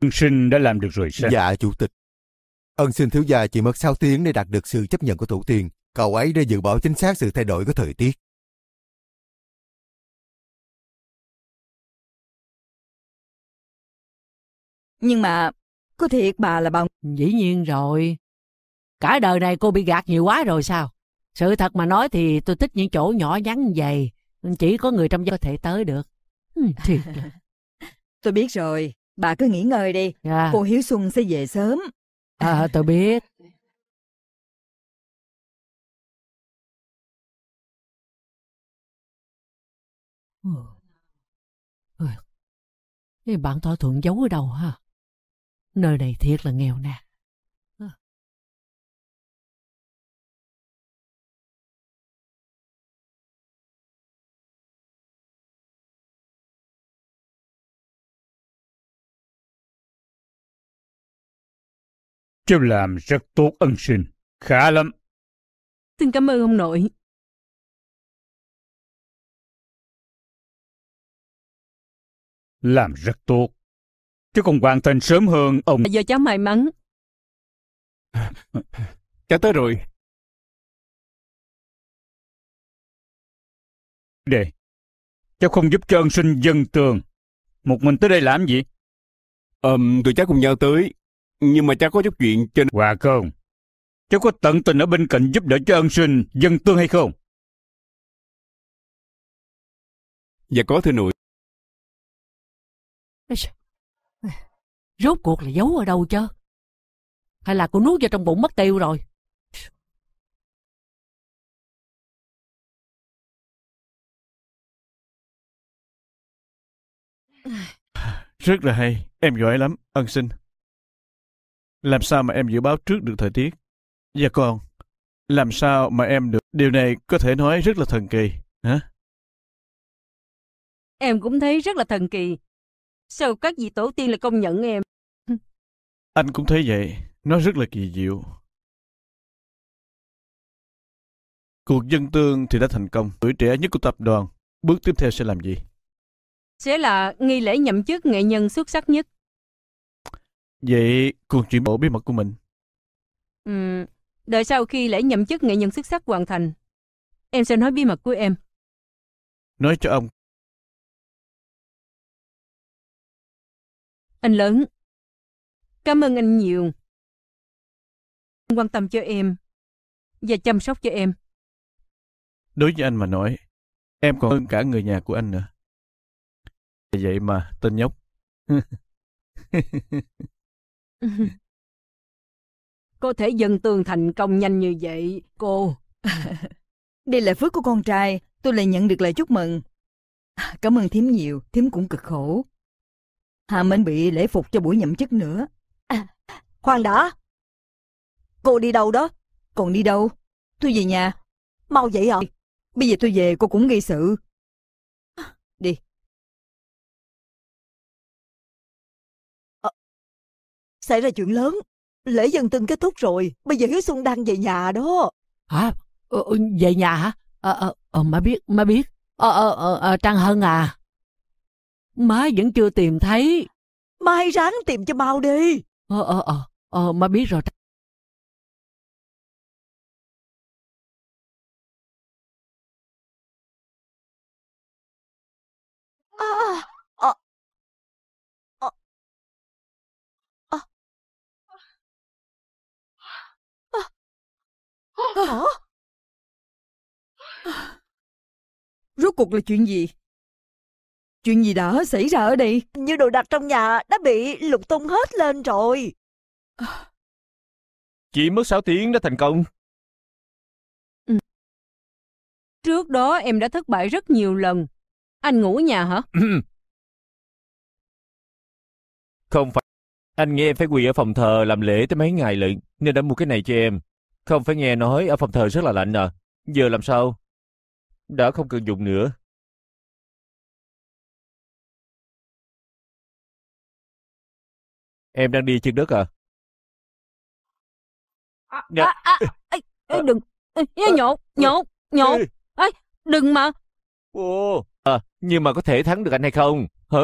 Ân sinh đã làm được rồi sao? Dạ, chủ tịch. Ân sinh thiếu gia chỉ mất 6 tiếng để đạt được sự chấp nhận của thủ tiên. Cậu ấy đã dự báo chính xác sự thay đổi của thời tiết. Nhưng mà, có thiệt bà là bằng Dĩ nhiên rồi. Cả đời này cô bị gạt nhiều quá rồi sao? Sự thật mà nói thì tôi thích những chỗ nhỏ nhắn dày Chỉ có người trong gia có thể tới được. Thiệt là... Tôi biết rồi. Bà cứ nghỉ ngơi đi, dạ. cô Hiếu Xuân sẽ về sớm. À, tôi biết. ừ. Ừ. bạn thỏa thuận giấu ở đâu ha? Nơi này thiệt là nghèo nè. Cháu làm rất tốt ân sinh, khá lắm. Xin cảm ơn ông nội. Làm rất tốt. Cháu còn hoàn thành sớm hơn ông. Giờ cháu may mắn. Cháu tới rồi. Đề, cháu không giúp cho ân sinh dân tường. Một mình tới đây làm gì? Ờ, tụi cháu cùng nhau tới nhưng mà cha có giúp chuyện cho nên... Hòa không? Cháu có tận tình ở bên cạnh giúp đỡ cho ân sinh, dân tương hay không? Dạ có thưa nội. Rốt cuộc là giấu ở đâu chứ? Hay là cô nuốt vào trong bụng mất tiêu rồi? Rất là hay, em giỏi lắm, ân sinh. Làm sao mà em dự báo trước được thời tiết? Dạ con, làm sao mà em được? Điều này có thể nói rất là thần kỳ, hả? Em cũng thấy rất là thần kỳ. Sao các vị tổ tiên lại công nhận em? Anh cũng thấy vậy, nó rất là kỳ diệu. Cuộc dân tương thì đã thành công. Tuổi trẻ nhất của tập đoàn, bước tiếp theo sẽ làm gì? Sẽ là nghi lễ nhậm chức nghệ nhân xuất sắc nhất. Vậy con chuyển bộ bí mật của mình. Ừ, đợi sau khi lễ nhậm chức nghệ nhân xuất sắc hoàn thành, em sẽ nói bí mật của em. Nói cho ông. Anh lớn, cảm ơn anh nhiều. Quan tâm cho em và chăm sóc cho em. Đối với anh mà nói, em còn hơn cả người nhà của anh nữa. Vậy mà, tên nhóc. Có thể dân tường thành công nhanh như vậy, cô. Đây là phước của con trai, tôi lại nhận được lời chúc mừng. À, cảm ơn thím nhiều, thím cũng cực khổ. Hà Minh bị lễ phục cho buổi nhậm chức nữa. À, khoan đã. Cô đi đâu đó? Còn đi đâu? Tôi về nhà. Mau vậy hả? Bây giờ tôi về cô cũng gây sự, xảy ra chuyện lớn. Lễ dân tân kết thúc rồi, bây giờ Hiếu Xuân đang về nhà đó. Hả? Ờ, ờ về nhà hả? Ờ, ờ, ờ, má biết, má biết. Ờ, ờ, ờ, ờ, Trang Hân à. Má vẫn chưa tìm thấy. mai ráng tìm cho mau đi. Ờ, ờ, ờ, ờ, má biết rồi. À, Hả? Rốt cuộc là chuyện gì? Chuyện gì đã xảy ra ở đây? Như đồ đặt trong nhà đã bị lục tung hết lên rồi. Chỉ mất 6 tiếng đã thành công. Ừ. Trước đó em đã thất bại rất nhiều lần. Anh ngủ ở nhà hả? Ừ. Không phải. Anh nghe em phải quỳ ở phòng thờ làm lễ tới mấy ngày lận, nên đã mua cái này cho em. Không phải nghe nói ở phòng thờ rất là lạnh à. Giờ làm sao? Đã không cần dùng nữa. Em đang đi trên đất à? à nè. À, à, à, à, đừng, à. nhột, nhột, nhột. Ê, đừng mà. à, nhưng mà có thể thắng được anh hay không? Hả?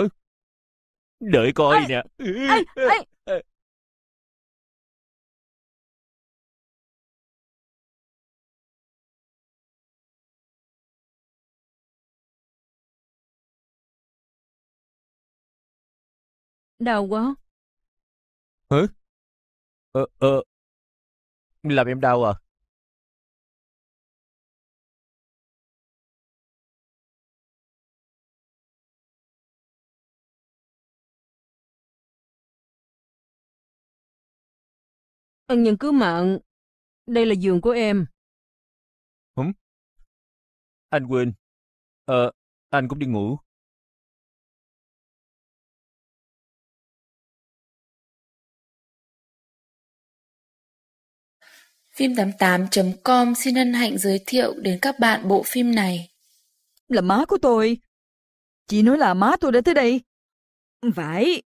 Đợi coi nè. Ê, ê, Đau quá. Hả? Ờ, ờ. Làm em đau à? Ân nhân cứu mạng. Đây là giường của em. Hửm? Anh quên. Ờ, anh cũng đi ngủ. Phim88.com xin hân hạnh giới thiệu đến các bạn bộ phim này. Là má của tôi. Chị nói là má tôi đã tới đây. Phải.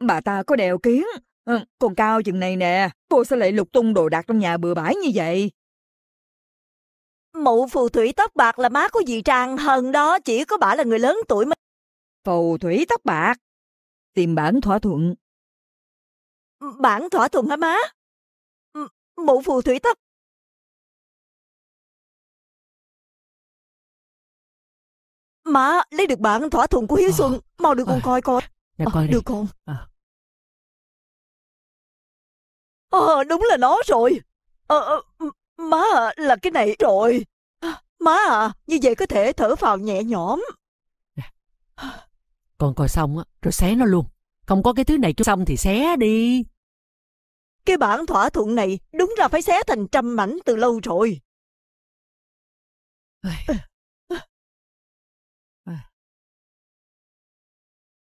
Bà ta có đèo kiến. Ừ, còn cao chừng này nè, cô sẽ lại lục tung đồ đạc trong nhà bừa bãi như vậy. Mụ phù thủy tóc bạc là má của dì Trang Hần đó, chỉ có bà là người lớn tuổi mới. Phù thủy tóc bạc. Tìm bản thỏa thuận. Bản thỏa thuận hả má? mụ phù thủy thất Má lấy được bản thỏa thuận của Hiếu ờ. Xuân Mau đưa con ờ. coi coi Để coi ờ, đi. Đưa con Ờ à, đúng là nó rồi Ờ à, Má là cái này rồi Má à Như vậy có thể thở vào nhẹ nhõm Con coi xong á Rồi xé nó luôn Không có cái thứ này cho xong thì xé đi cái bản thỏa thuận này đúng là phải xé thành trăm mảnh từ lâu rồi.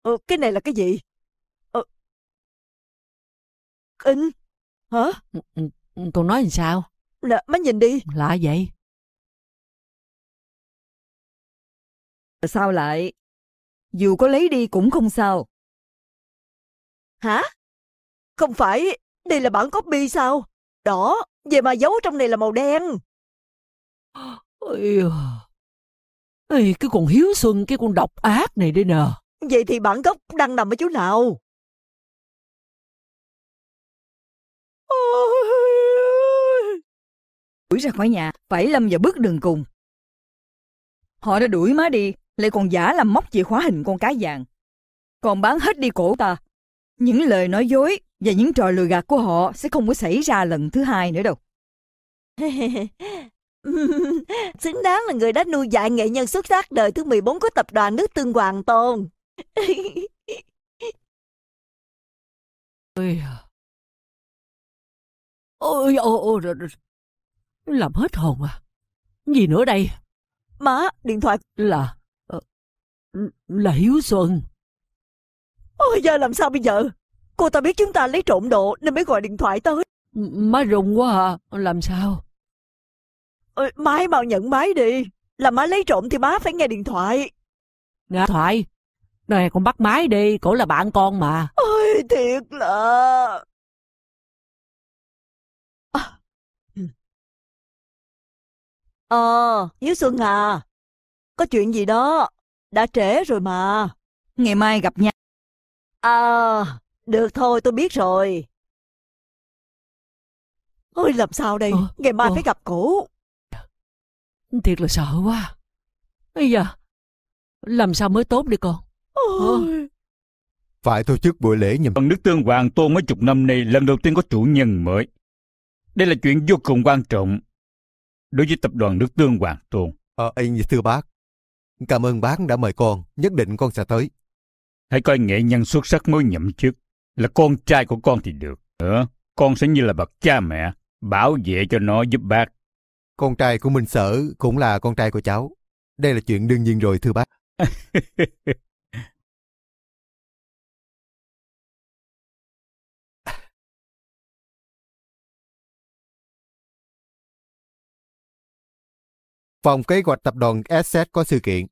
Ờ, cái này là cái gì? Ờ, in? Hả? Ừ, ừ, ừ, con nói làm sao? Là, má nhìn đi. Lạ vậy? Sao lại? Dù có lấy đi cũng không sao. Hả? Không phải đây là bản copy sao? Đỏ, vậy mà dấu trong này là màu đen. Ây, Ây, cái con hiếu xuân, cái con độc ác này đây nè. Vậy thì bản gốc đang nằm ở chỗ nào? Đuổi ra khỏi nhà, phải lâm vào bước đường cùng. Họ đã đuổi má đi, lại còn giả làm móc chìa khóa hình con cá vàng. Còn bán hết đi cổ ta. Những lời nói dối và những trò lừa gạt của họ sẽ không có xảy ra lần thứ hai nữa đâu. Xứng đáng là người đã nuôi dạy nghệ nhân xuất sắc đời thứ 14 của tập đoàn nước Tương Hoàng Tôn. Ôi à. Ôi, ôi, ôi, làm hết hồn à. Gì nữa đây? Má, điện thoại. Là, ờ, là Hiếu Xuân. Ôi giờ làm sao bây giờ? Cô ta biết chúng ta lấy trộm đồ nên mới gọi điện thoại tới. Má rùng quá à, làm sao? Ừ, ờ, máy mau nhận máy đi. Là má lấy trộm thì má phải nghe điện thoại. Nghe thoại? Nè con bắt máy đi, cổ là bạn con mà. Ôi thiệt là... À. Ờ, à, Hiếu Xuân à, có chuyện gì đó, đã trễ rồi mà. Ngày mai gặp nhau. À... Được thôi, tôi biết rồi. Ôi, làm sao đây? Ờ, Ngày mai ờ. phải gặp cổ. Thiệt là sợ quá. Ây da, làm sao mới tốt đi con? Ờ. Ôi. Phải tổ chức buổi lễ nhằm... Còn nước tương hoàng tôn mấy chục năm nay lần đầu tiên có chủ nhân mới. Đây là chuyện vô cùng quan trọng đối với tập đoàn nước tương hoàng tôn. Ờ, à, thưa bác, cảm ơn bác đã mời con, nhất định con sẽ tới. Hãy coi nghệ nhân xuất sắc mới nhậm chức là con trai của con thì được. Ừ, con sẽ như là bậc cha mẹ, bảo vệ cho nó giúp bác. Con trai của Minh Sở cũng là con trai của cháu. Đây là chuyện đương nhiên rồi thưa bác. Phòng kế hoạch tập đoàn SS có sự kiện.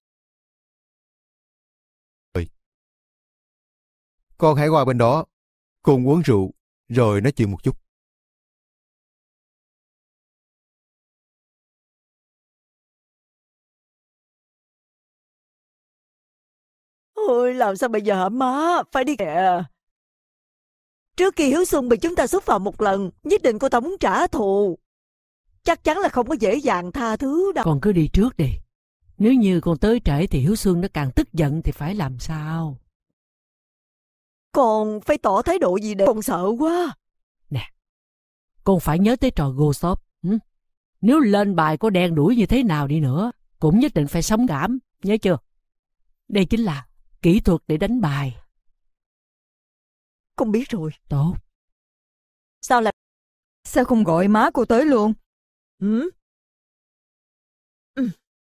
Con hãy qua bên đó, Cùng uống rượu, rồi nói chuyện một chút. Ôi, làm sao bây giờ hả má? Phải đi kìa. Trước khi Hiếu Xuân bị chúng ta xúc phạm một lần, nhất định cô ta muốn trả thù. Chắc chắn là không có dễ dàng tha thứ đâu. còn cứ đi trước đi. Nếu như con tới trễ thì Hiếu Xuân nó càng tức giận thì phải làm sao? Con phải tỏ thái độ gì để con sợ quá. Nè, con phải nhớ tới trò Go Shop. Nếu lên bài có đen đuổi như thế nào đi nữa, cũng nhất định phải sống cảm, nhớ chưa? Đây chính là kỹ thuật để đánh bài. Con biết rồi. Tốt. Sao lại? Sao không gọi má cô tới luôn? Ừ?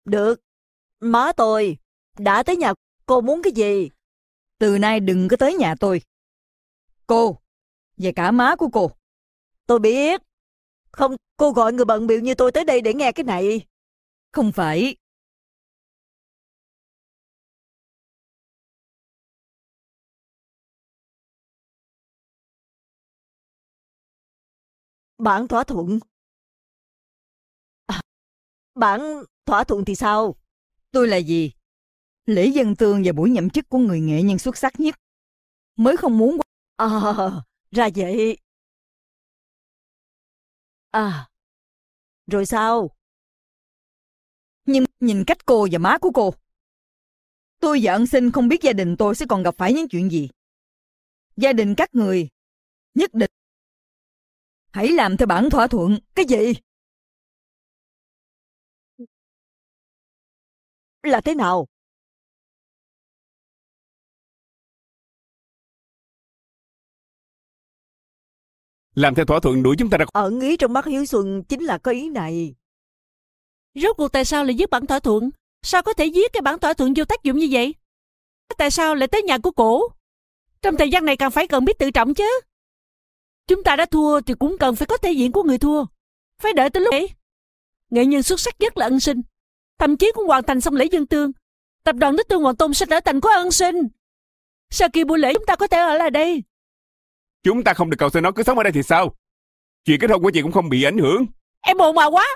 Được. Má tôi, đã tới nhà cô muốn cái gì? Từ nay đừng có tới nhà tôi. Cô, và cả má của cô. Tôi biết. Không, cô gọi người bận biểu như tôi tới đây để nghe cái này. Không phải. Bản thỏa thuận. À, bản thỏa thuận thì sao? Tôi là gì? Lễ dân tường và buổi nhậm chức của người nghệ nhân xuất sắc nhất. Mới không muốn... Ờ, à, ra vậy. À, rồi sao? Nhưng nhìn cách cô và má của cô. Tôi và ân sinh không biết gia đình tôi sẽ còn gặp phải những chuyện gì. Gia đình các người, nhất định. Hãy làm theo bản thỏa thuận, cái gì? Là thế nào? Làm theo thỏa thuận đuổi chúng ta ra Ẩn ý trong mắt Hiếu Xuân chính là có ý này Rốt cuộc tại sao lại giết bản thỏa thuận Sao có thể giết cái bản thỏa thuận vô tác dụng như vậy Tại sao lại tới nhà của cổ Trong thời gian này càng phải cần biết tự trọng chứ Chúng ta đã thua thì cũng cần phải có thể diện của người thua Phải đợi tới lúc ấy Nghệ nhân xuất sắc nhất là ân sinh Thậm chí cũng hoàn thành xong lễ dân tương Tập đoàn Đức Tương Hoàng Tôn sẽ trở thành có ân sinh Sau khi buổi lễ chúng ta có thể ở lại đây Chúng ta không được cầu xin nó cứ sống ở đây thì sao? Chuyện kết hôn của chị cũng không bị ảnh hưởng. Em buồn mà quá.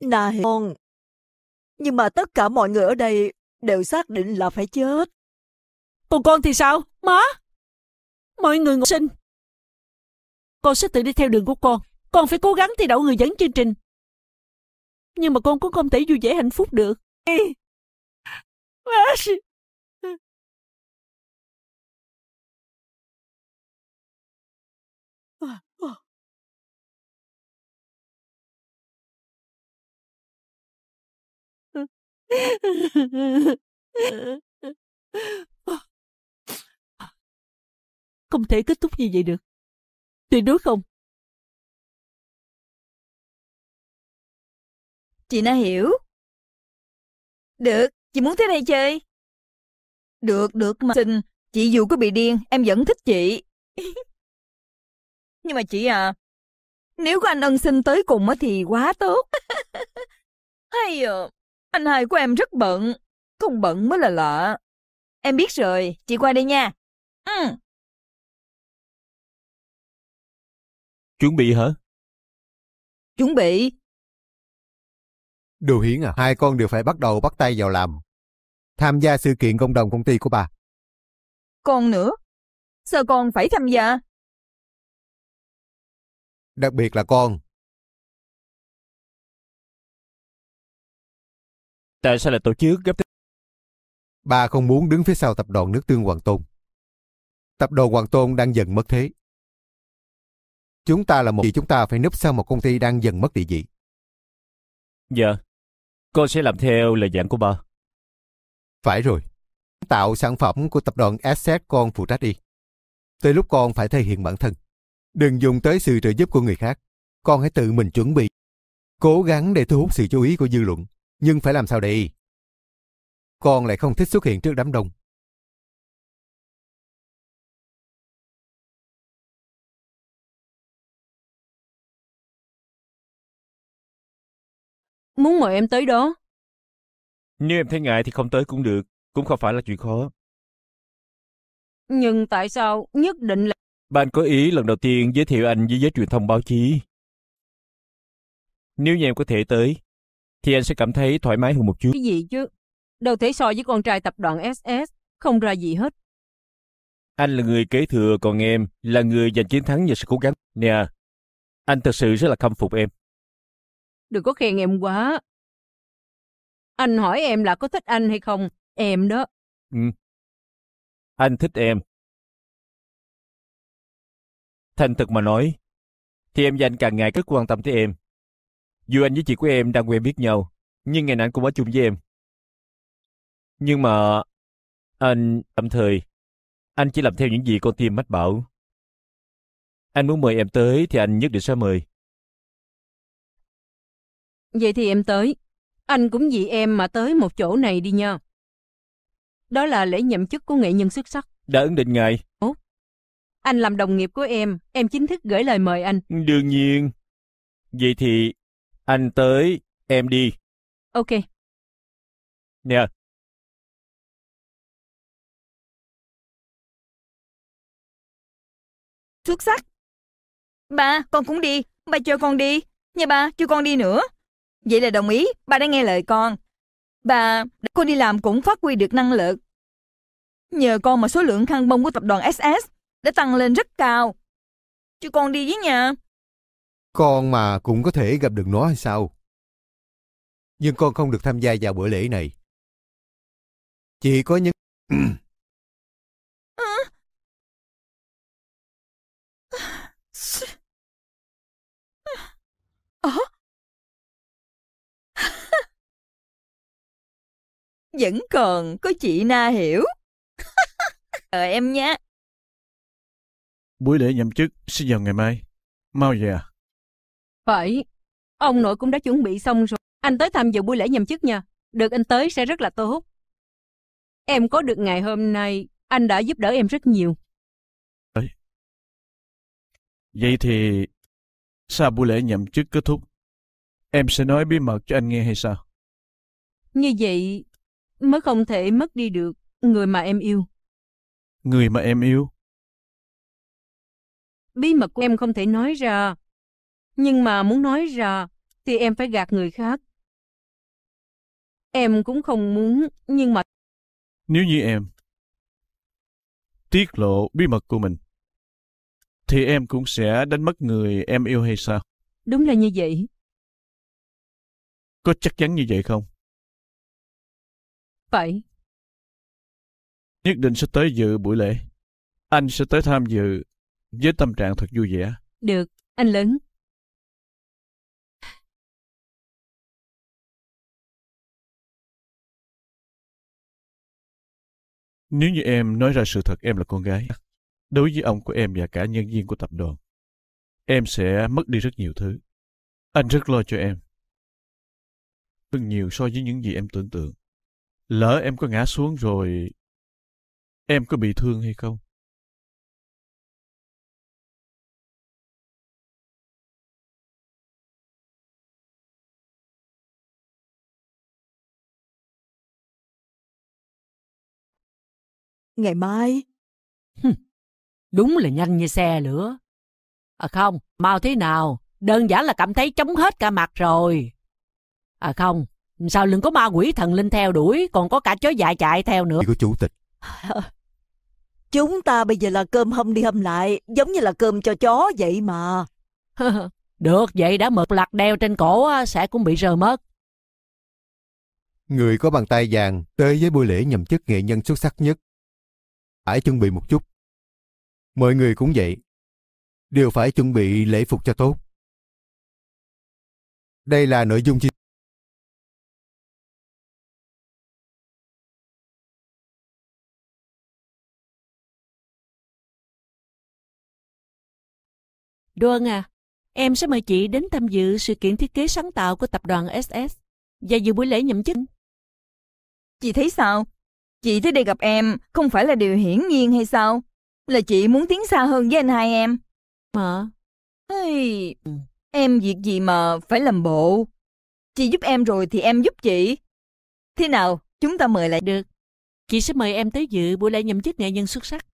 Này con, nhưng mà tất cả mọi người ở đây đều xác định là phải chết. Còn con thì sao? Má! Mọi người ngộ sinh. Con sẽ tự đi theo đường của con. Con phải cố gắng thi đậu người dẫn chương trình. Nhưng mà con cũng không thể vui vẻ hạnh phúc được. Không thể kết thúc như vậy được. Tuyệt đối không. Chị Na hiểu. Được, chị muốn thế này chơi. Được, được mà. Xin, chị dù có bị điên, em vẫn thích chị. Nhưng mà chị à, nếu có anh ân sinh tới cùng thì quá tốt. Hay à, anh hai của em rất bận, không bận mới là lạ. Em biết rồi, chị qua đây nha. Ừ. Chuẩn bị hả? Chuẩn bị. Đồ hiến à, hai con đều phải bắt đầu bắt tay vào làm. Tham gia sự kiện công đồng công ty của bà. Con nữa? Sao con phải tham gia? Đặc biệt là con, Tại sao lại tổ chức gấp Bà không muốn đứng phía sau tập đoàn nước tương Hoàng Tôn. Tập đoàn Hoàng Tôn đang dần mất thế. Chúng ta là một gì chúng ta phải núp sau một công ty đang dần mất địa vị. Dạ, cô sẽ làm theo lời dặn của bà. Phải rồi. Tạo sản phẩm của tập đoàn Asset con phụ trách đi. Tới lúc con phải thể hiện bản thân. Đừng dùng tới sự trợ giúp của người khác. Con hãy tự mình chuẩn bị. Cố gắng để thu hút sự chú ý của dư luận nhưng phải làm sao đây? Con lại không thích xuất hiện trước đám đông. Muốn mời em tới đó. Nếu em thấy ngại thì không tới cũng được, cũng không phải là chuyện khó. Nhưng tại sao nhất định là... Bạn có ý lần đầu tiên giới thiệu anh với giới truyền thông báo chí. Nếu như em có thể tới, thì anh sẽ cảm thấy thoải mái hơn một chút. Cái gì chứ? Đâu thể so với con trai tập đoàn SS, không ra gì hết. Anh là người kế thừa, còn em là người giành chiến thắng nhờ sự cố gắng. Nè, anh thật sự rất là khâm phục em. Đừng có khen em quá. Anh hỏi em là có thích anh hay không? Em đó. Ừ. Anh thích em. Thành thật mà nói, thì em dành càng ngày rất quan tâm tới em. Dù anh với chị của em đang quen biết nhau, nhưng ngày nào anh cũng ở chung với em. Nhưng mà anh tạm thời, anh chỉ làm theo những gì con tim mách bảo. Anh muốn mời em tới thì anh nhất định sẽ mời. Vậy thì em tới. Anh cũng vì em mà tới một chỗ này đi nha. Đó là lễ nhậm chức của nghệ nhân xuất sắc. Đã ứng định ngày. Ủa? Anh làm đồng nghiệp của em, em chính thức gửi lời mời anh. Đương nhiên. Vậy thì anh tới, em đi. Ok. Nè. Xuất sắc. Bà, con cũng đi. Bà cho con đi. Nhà bà, cho con đi nữa. Vậy là đồng ý, bà đã nghe lời con. Bà, cô đi làm cũng phát huy được năng lực. Nhờ con mà số lượng khăn bông của tập đoàn SS đã tăng lên rất cao. Chứ con đi với nhà. Con mà cũng có thể gặp được nó hay sao? Nhưng con không được tham gia vào bữa lễ này. Chỉ có những... Vẫn còn có chị Na hiểu. ờ em nhé. Buổi lễ nhậm chức sẽ vào ngày mai. Mau về à? Phải. Ông nội cũng đã chuẩn bị xong rồi. Anh tới tham dự buổi lễ nhậm chức nha. Được anh tới sẽ rất là tốt. Em có được ngày hôm nay, anh đã giúp đỡ em rất nhiều. Đấy. Vậy thì sau buổi lễ nhậm chức kết thúc, em sẽ nói bí mật cho anh nghe hay sao? Như vậy mới không thể mất đi được người mà em yêu. Người mà em yêu? Bí mật của em không thể nói ra, nhưng mà muốn nói ra thì em phải gạt người khác. Em cũng không muốn, nhưng mà... Nếu như em tiết lộ bí mật của mình, thì em cũng sẽ đánh mất người em yêu hay sao? Đúng là như vậy. Có chắc chắn như vậy không? Vậy. Nhất định sẽ tới dự buổi lễ. Anh sẽ tới tham dự với tâm trạng thật vui vẻ. Được, anh lớn. Nếu như em nói ra sự thật em là con gái, đối với ông của em và cả nhân viên của tập đoàn, em sẽ mất đi rất nhiều thứ. Anh rất lo cho em. Hơn nhiều so với những gì em tưởng tượng. Lỡ em có ngã xuống rồi, em có bị thương hay không? Ngày mai. Đúng là nhanh như xe lửa. À không, mau thế nào, đơn giản là cảm thấy chống hết cả mặt rồi. À không, sao lưng có ma quỷ thần linh theo đuổi, còn có cả chó dại chạy theo nữa. Chỉ chủ tịch. Chúng ta bây giờ là cơm hâm đi hâm lại, giống như là cơm cho chó vậy mà. Được vậy đã mực lạc đeo trên cổ sẽ cũng bị rờ mất. Người có bàn tay vàng tới với buổi lễ nhậm chức nghệ nhân xuất sắc nhất hãy chuẩn bị một chút. Mọi người cũng vậy, đều phải chuẩn bị lễ phục cho tốt. Đây là nội dung chi Đoan à, em sẽ mời chị đến tham dự sự kiện thiết kế sáng tạo của tập đoàn SS và dự buổi lễ nhậm chức. Chị thấy sao? Chị tới đây gặp em không phải là điều hiển nhiên hay sao? Là chị muốn tiến xa hơn với anh hai em. Mà... Hey, em việc gì mà phải làm bộ? Chị giúp em rồi thì em giúp chị. Thế nào, chúng ta mời lại được. Chị sẽ mời em tới dự buổi lễ nhậm chức nghệ nhân xuất sắc.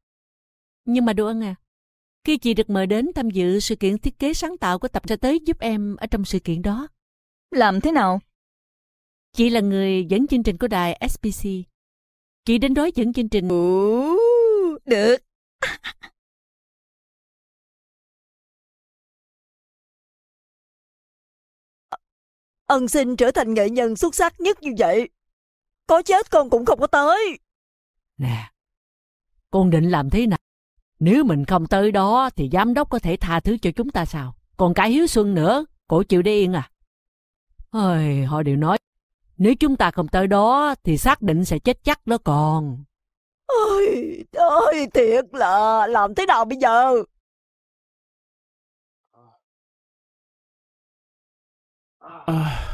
Nhưng mà đồ ăn à, khi chị được mời đến tham dự sự kiện thiết kế sáng tạo của tập sẽ tới giúp em ở trong sự kiện đó. Làm thế nào? Chị là người dẫn chương trình của đài SBC. Chị đến đối dẫn chương trình. Ồ, được. Ân xin trở thành nghệ nhân xuất sắc nhất như vậy. Có chết con cũng không có tới. Nè, con định làm thế nào? Nếu mình không tới đó thì giám đốc có thể tha thứ cho chúng ta sao? Còn cái Hiếu Xuân nữa, cổ chịu đi yên à? Ôi, họ đều nói nếu chúng ta không tới đó thì xác định sẽ chết chắc đó còn. Ôi, ôi thiệt là làm thế nào bây giờ? À...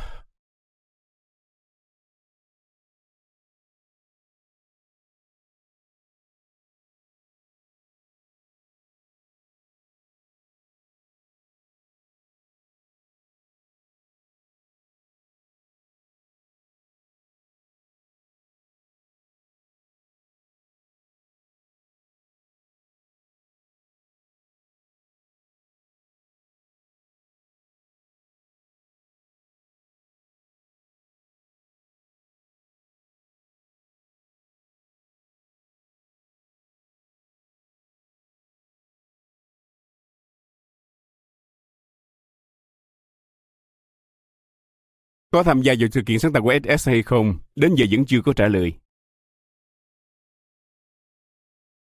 có tham gia vào sự kiện sáng tạo của SS hay không, đến giờ vẫn chưa có trả lời.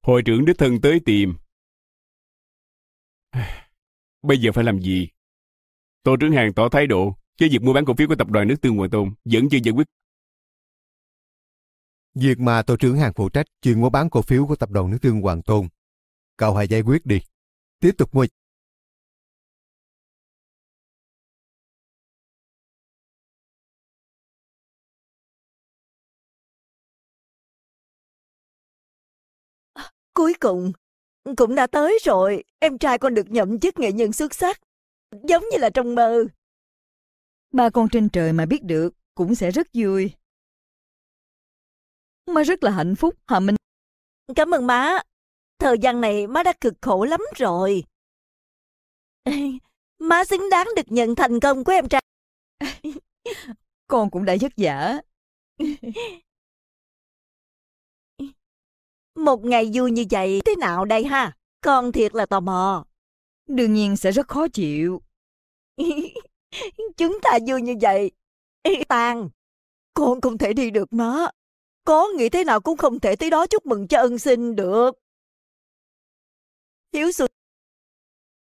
Hội trưởng đích thân tới tìm. Bây giờ phải làm gì? Tô trưởng hàng tỏ thái độ, chứ việc mua bán cổ phiếu của tập đoàn nước Tương Hoàng Tôn vẫn chưa giải quyết. Việc mà Tô trưởng hàng phụ trách chuyện mua bán cổ phiếu của tập đoàn nước Tương Hoàng Tôn, cậu hãy giải quyết đi. Tiếp tục mua Cuối cùng, cũng đã tới rồi, em trai con được nhậm chức nghệ nhân xuất sắc, giống như là trong mơ. Ba con trên trời mà biết được, cũng sẽ rất vui. Má rất là hạnh phúc, Hà Minh. Cảm ơn má. Thời gian này má đã cực khổ lắm rồi. má xứng đáng được nhận thành công của em trai. con cũng đã vất vả. Một ngày vui như vậy thế nào đây ha? Con thiệt là tò mò. Đương nhiên sẽ rất khó chịu. Chúng ta vui như vậy. Tàn, con không thể đi được má. Có nghĩ thế nào cũng không thể tới đó chúc mừng cho ân sinh được. Hiếu sụt.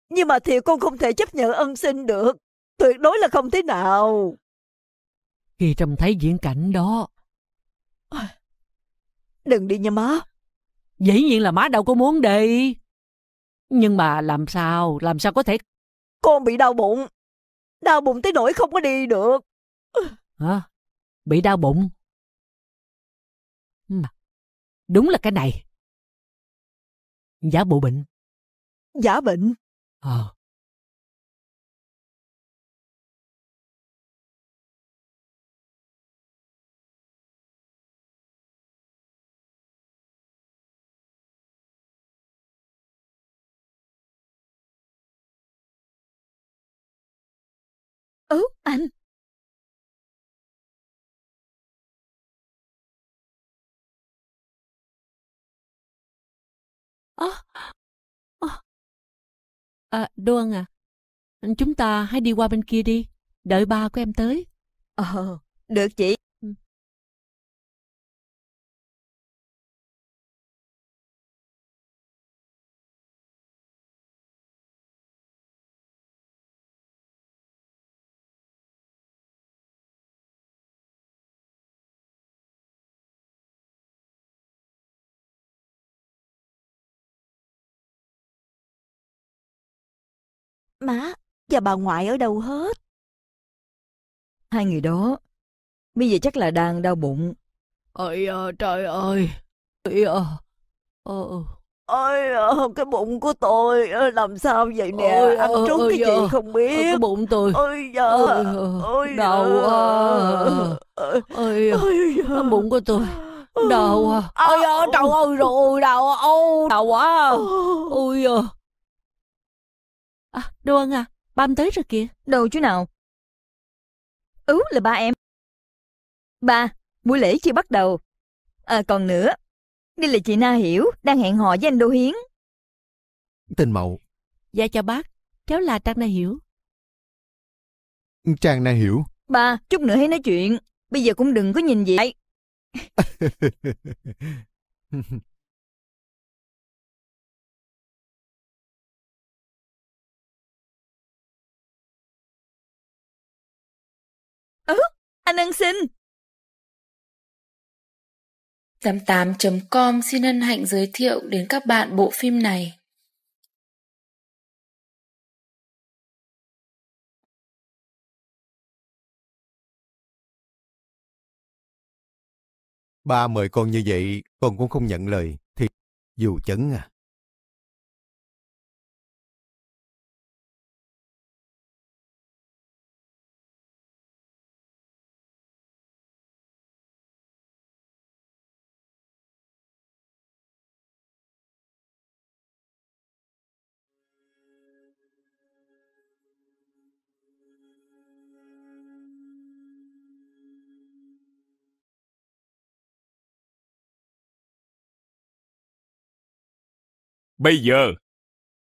Nhưng mà thiệt con không thể chấp nhận ân sinh được. Tuyệt đối là không thế nào. Khi trông thấy diễn cảnh đó. Đừng đi nha má. Dĩ nhiên là má đâu có muốn đi. Nhưng mà làm sao, làm sao có thể... Con bị đau bụng. Đau bụng tới nỗi không có đi được. Hả? Bị đau bụng? đúng là cái này. Giả bộ bệnh. Giả bệnh? Ờ. Ừ, anh. Ơ, ơ. À, à, chúng ta hãy đi qua bên kia đi, đợi ba của em tới. Ờ, được chị. Má và bà ngoại ở đâu hết? Hai người đó, bây giờ chắc là đang đau bụng. Ôi à, trời ơi, ôi à, ôi Ôi, cái bụng của tôi làm sao vậy nè, ôi, ăn trúng ôi, cái ôi, gì không biết. cái bụng tôi. Ôi da. Ôi, đau quá. Ôi, ôi, cái bụng của tôi. Đau quá. Ôi da, trời ơi rồi, đau ôi, đau quá. Ôi da. À, Đô Ân à, ba em tới rồi kìa. Đâu chứ nào. Ú là ba em. Ba, buổi lễ chưa bắt đầu. À còn nữa, đây là chị Na Hiểu đang hẹn hò với anh Đô Hiến. Tên Mậu. Dạ chào bác, cháu là Trang Na Hiểu. Trang Na Hiểu. Ba, chút nữa hãy nói chuyện. Bây giờ cũng đừng có nhìn gì ấy. Ừ, anh ân xin. 88.com xin ân hạnh giới thiệu đến các bạn bộ phim này. Ba mời con như vậy, con cũng không nhận lời. Thì dù chấn à. Bây giờ,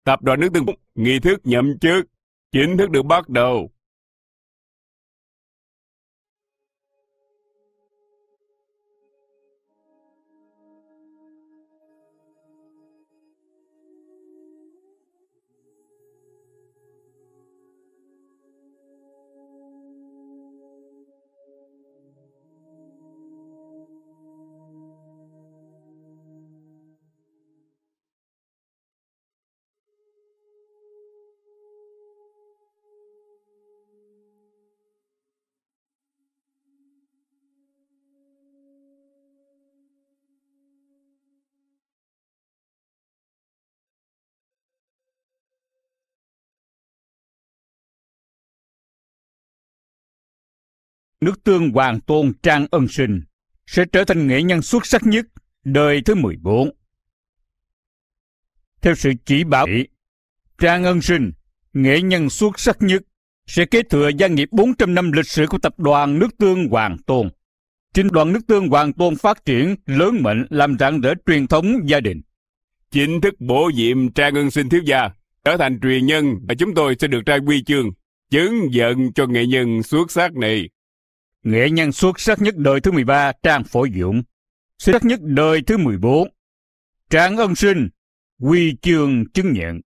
Tập đoàn nước Tương Phúc, nghi thức nhậm chức, chính thức được bắt đầu. nước tương Hoàng Tôn Trang Ân Sinh sẽ trở thành nghệ nhân xuất sắc nhất đời thứ 14. Theo sự chỉ bảo, Trang Ân Sinh, nghệ nhân xuất sắc nhất, sẽ kế thừa gia nghiệp 400 năm lịch sử của tập đoàn nước tương Hoàng Tôn. Trinh đoàn nước tương Hoàng Tôn phát triển, lớn mạnh, làm rạng rỡ truyền thống gia đình. Chính thức bổ nhiệm Trang Ân Sinh thiếu gia, trở thành truyền nhân và chúng tôi sẽ được trai quy chương, chứng giận cho nghệ nhân xuất sắc này nghệ nhân xuất sắc nhất đời thứ 13 Trang Phổ Dũng, xuất sắc nhất đời thứ 14 trang Ân Sinh, quy chương chứng nhận.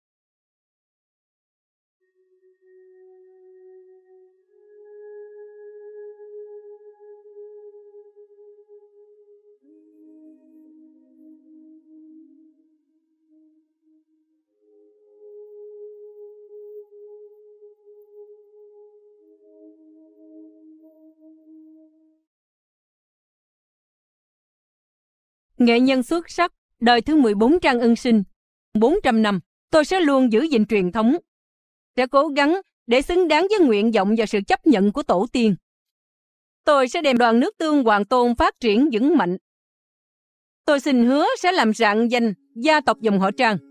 Nghệ nhân xuất sắc, đời thứ 14 Trang Ân Sinh. 400 năm, tôi sẽ luôn giữ gìn truyền thống. Sẽ cố gắng để xứng đáng với nguyện vọng và sự chấp nhận của tổ tiên. Tôi sẽ đem đoàn nước tương Hoàng Tôn phát triển vững mạnh. Tôi xin hứa sẽ làm rạng danh gia tộc dòng họ Trang.